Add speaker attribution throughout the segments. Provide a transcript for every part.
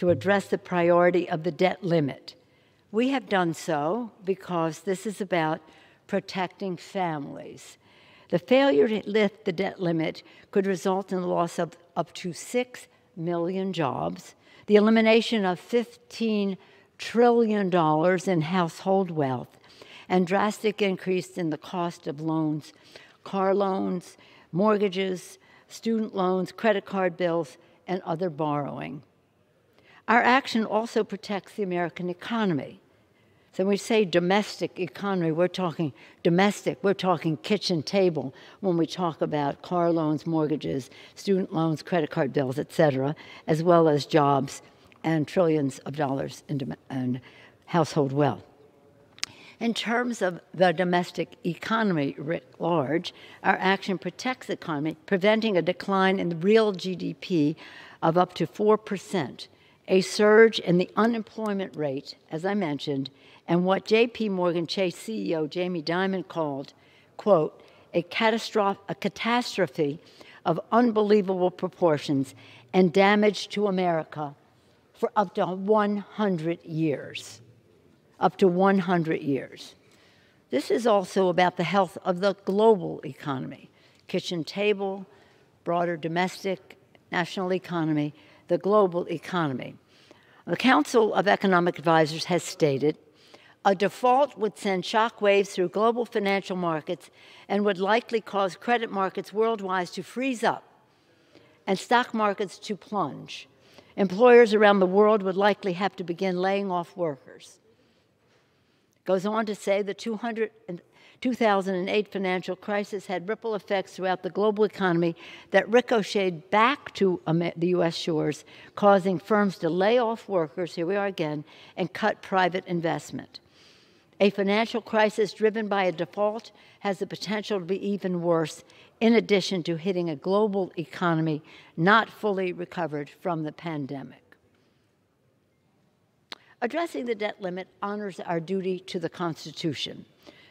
Speaker 1: to address the priority of the debt limit. We have done so because this is about protecting families. The failure to lift the debt limit could result in the loss of up to 6 million jobs, the elimination of $15 trillion in household wealth, and drastic increase in the cost of loans, car loans, mortgages, student loans, credit card bills, and other borrowing. Our action also protects the American economy. So when we say domestic economy, we're talking domestic, we're talking kitchen table when we talk about car loans, mortgages, student loans, credit card bills, et cetera, as well as jobs and trillions of dollars in, in household wealth. In terms of the domestic economy writ large, our action protects the economy, preventing a decline in the real GDP of up to 4% a surge in the unemployment rate, as I mentioned, and what JP Morgan Chase CEO Jamie Dimon called, quote, a, catastroph- a catastrophe of unbelievable proportions and damage to America for up to 100 years. Up to 100 years. This is also about the health of the global economy, kitchen table, broader domestic, national economy, the global economy. The Council of Economic Advisors has stated a default would send shockwaves through global financial markets and would likely cause credit markets worldwide to freeze up and stock markets to plunge. Employers around the world would likely have to begin laying off workers. Goes on to say the 2008 financial crisis had ripple effects throughout the global economy that ricocheted back to the U.S. shores, causing firms to lay off workers, here we are again, and cut private investment. A financial crisis driven by a default has the potential to be even worse, in addition to hitting a global economy not fully recovered from the pandemic. Addressing the debt limit honors our duty to the Constitution.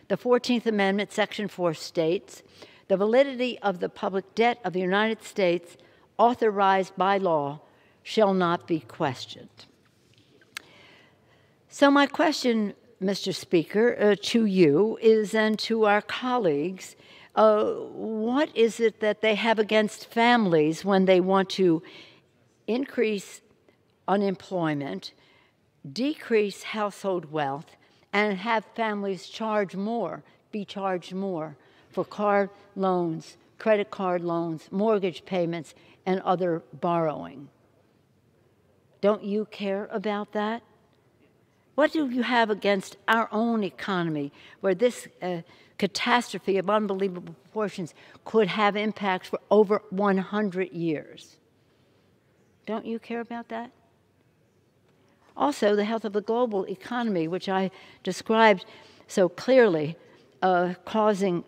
Speaker 1: The 14th Amendment, Section 4 states the validity of the public debt of the United States authorized by law shall not be questioned. So, my question, Mr. Speaker, uh, to you is and to our colleagues uh, what is it that they have against families when they want to increase unemployment? decrease household wealth and have families charge more, be charged more for car loans, credit card loans, mortgage payments, and other borrowing. Don't you care about that? What do you have against our own economy where this uh, catastrophe of unbelievable proportions could have impacts for over 100 years? Don't you care about that? Also, the health of the global economy, which I described so clearly, uh, causing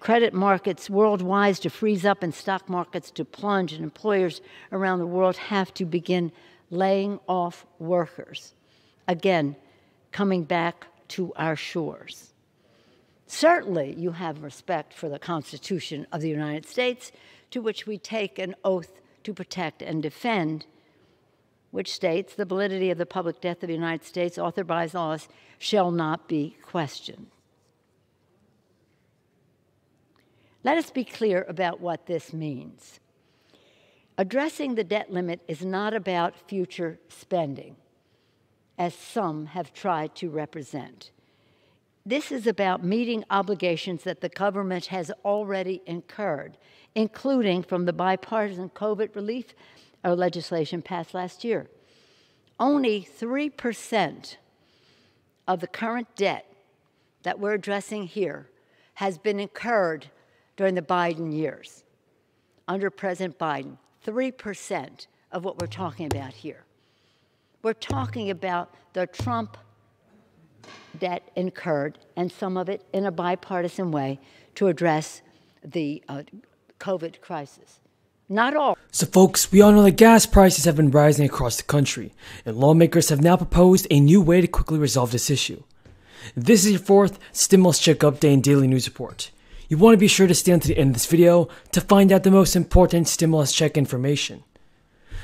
Speaker 1: credit markets worldwide to freeze up and stock markets to plunge, and employers around the world have to begin laying off workers. Again, coming back to our shores. Certainly, you have respect for the Constitution of the United States, to which we take an oath to protect and defend which states the validity of the public death of the United States authored by laws shall not be questioned. Let us be clear about what this means. Addressing the debt limit is not about future spending, as some have tried to represent. This is about meeting obligations that the government has already incurred, including from the bipartisan COVID relief or legislation passed last year. Only 3% of the current debt that we're addressing here has been incurred during the Biden years. Under President Biden, 3% of what we're talking about here. We're talking about the Trump debt incurred and some of it in a bipartisan way to address the uh, COVID crisis not all.
Speaker 2: So, folks, we all know that gas prices have been rising across the country, and lawmakers have now proposed a new way to quickly resolve this issue. This is your fourth Stimulus Check Update and Daily News Report. You want to be sure to stay until the end of this video to find out the most important stimulus check information.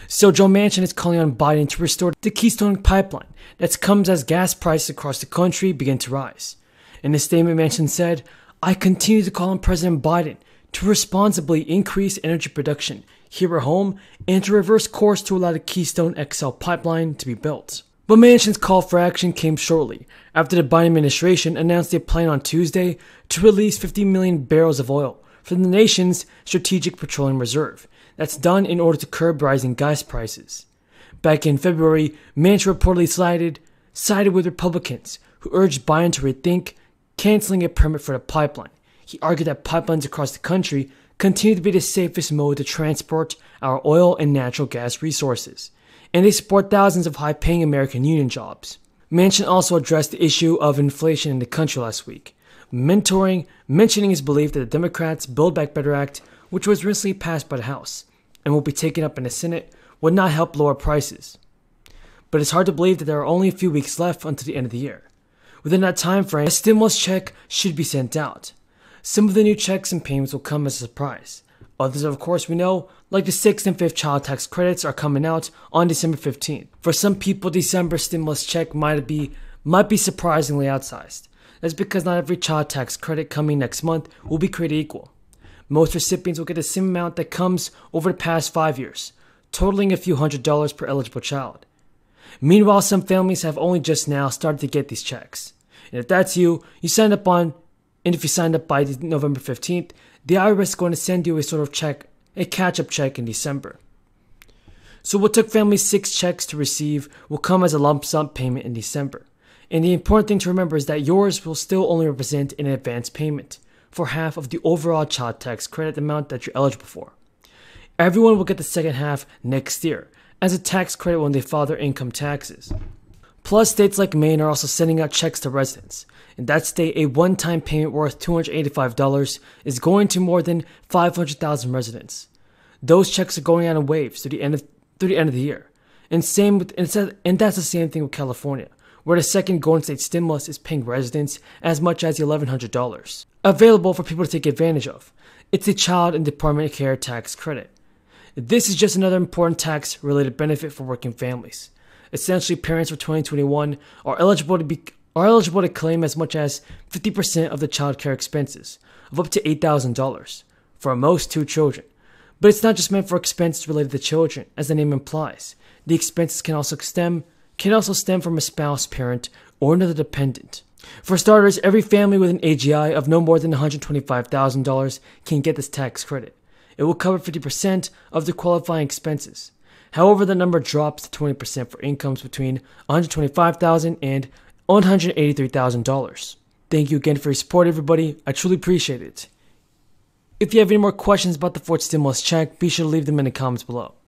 Speaker 2: So Joe Manchin is calling on Biden to restore the Keystone Pipeline that comes as gas prices across the country begin to rise. In a statement, Manchin said, I continue to call on President Biden to responsibly increase energy production here at home and to reverse course to allow the Keystone XL pipeline to be built. But Manchin's call for action came shortly after the Biden administration announced a plan on Tuesday to release 50 million barrels of oil from the nation's Strategic Petroleum Reserve. That's done in order to curb rising gas prices. Back in February, Manchin reportedly sided, sided with Republicans who urged Biden to rethink canceling a permit for the pipeline he argued that pipelines across the country continue to be the safest mode to transport our oil and natural gas resources, and they support thousands of high paying American union jobs. Manchin also addressed the issue of inflation in the country last week, mentoring, mentioning his belief that the Democrats' Build Back Better Act, which was recently passed by the House and will be taken up in the Senate, would not help lower prices. But it's hard to believe that there are only a few weeks left until the end of the year. Within that time frame, a stimulus check should be sent out. Some of the new checks and payments will come as a surprise. Others, of course, we know, like the 6th and 5th child tax credits are coming out on December 15th. For some people, December stimulus check might be might be surprisingly outsized. That's because not every child tax credit coming next month will be created equal. Most recipients will get the same amount that comes over the past 5 years, totaling a few hundred dollars per eligible child. Meanwhile, some families have only just now started to get these checks. And if that's you, you signed up on and if you sign up by November 15th, the IRS is going to send you a sort of check, a catch up check in December. So, what took families six checks to receive will come as a lump sum payment in December. And the important thing to remember is that yours will still only represent an advance payment for half of the overall child tax credit amount that you're eligible for. Everyone will get the second half next year as a tax credit when they file their income taxes. Plus, states like Maine are also sending out checks to residents. In that state, a one time payment worth $285 is going to more than 500,000 residents. Those checks are going out in waves through the end of, through the, end of the year. And, same with, and that's the same thing with California, where the second Golden State stimulus is paying residents as much as $1,100, available for people to take advantage of. It's the Child and Department of Care tax credit. This is just another important tax related benefit for working families essentially parents for 2021 are eligible to be are eligible to claim as much as 50% of the child care expenses of up to $8,000 for most two children. But it's not just meant for expenses related to children, as the name implies. The expenses can also stem can also stem from a spouse, parent, or another dependent. For starters, every family with an AGI of no more than $125,000 can get this tax credit. It will cover 50% of the qualifying expenses. However, the number drops to 20% for incomes between $125,000 and $183,000. Thank you again for your support, everybody. I truly appreciate it. If you have any more questions about the fourth stimulus check, be sure to leave them in the comments below.